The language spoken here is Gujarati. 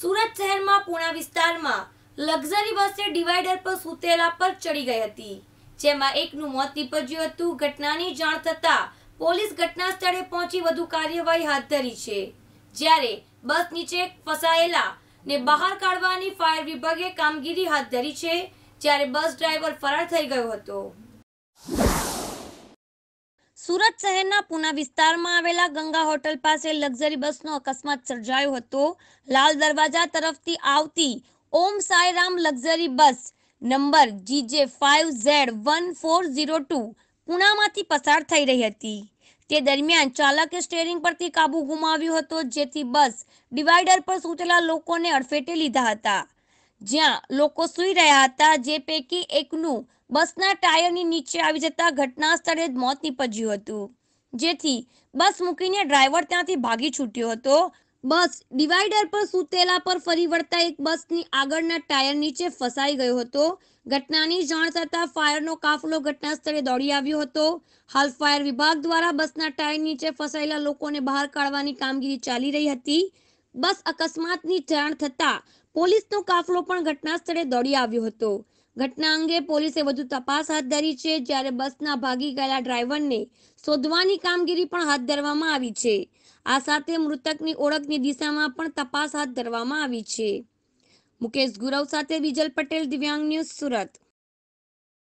સુરત શહેરમાં પૂણા વિસ્તારમાં લક્ઝરી બસે ડિવાઈડર પર સૂતેલા પર ચડી ગઈ હતી જેમાં એકનું મોત નીપજ્યું હતું ઘટનાની જાણ થતાં પોલીસ ઘટના સ્થળે પહોંચી વધુ કાર્યવાહી હાથ ધરી છે જ્યારે બસ નીચે ફસાયેલા ને બહાર કાઢવાની ફાયર વિભાગે કામગીરી હાથ ધરી છે જ્યારે બસ ડ્રાઈવર ફરાર થઈ ગયો હતો સુરત શહેરના પુના વિસ્તારમાં આવેલા ગંગા હોટલ પાસે લક્ઝરી બસનો અકસ્માત સર્જાયો હતો લાલ દરવાજા તરફથી આવતી Om Sairam luxury bus number GJ five Z one four zero two પુનામાંથી પસાર થઈ રહી હતી તે દરમિયાન ચાલકે સ્ટેરિંગ પરથી કાબુ ગુમાવ્યો હતો જેથી બસ ડિવાઈડર પર સૂતેલા લોકોને અડફેટે લીધા હતા જ્યાં લોકો સૂઈ રહ્યા હતા જે પૈકી એકનું બસના ટાયરની નીચે આવી જતા ઘટના સ્થળે જ મોત નીપજ્યું હતું જેથી બસ મૂકીને ડ્રાઈવર ત્યાંથી ભાગી છૂટ્યો હતો બસ ડિવાઈડર પર સૂતેલા પર ફરી વળતા એક બસની આગળના ટાયર નીચે ફસાઈ ગયો હતો ઘટનાની જાણ થતાં ફાયરનો કાફલો ઘટના સ્થળે દોડી આવ્યો હતો હાલ ફાયર વિભાગ દ્વારા બસના ટાયર નીચે ફસાયેલા લોકોને બહાર કાઢવાની કામગીરી ચાલી રહી હતી બસ અકસ્માતની જાણ થતાં પોલીસનો કાફલો પણ ઘટના સ્થળે દોડી આવ્યો હતો ઘટના અંગે પોલીસે વધુ તપાસ હાથ ધરી છે જ્યારે બસના ભાગી ગયેલા ડ્રાઈવરને શોધવાની કામગીરી પણ હાથ ધરવામાં આવી છે આ સાથે મૃતકની ઓળખની દિશામાં પણ તપાસ હાથ ધરવામાં આવી છે મુકેશ ગુરવ સાથે વિજલ પટેલ દિવ્યાંગ ન્યૂઝ સુરત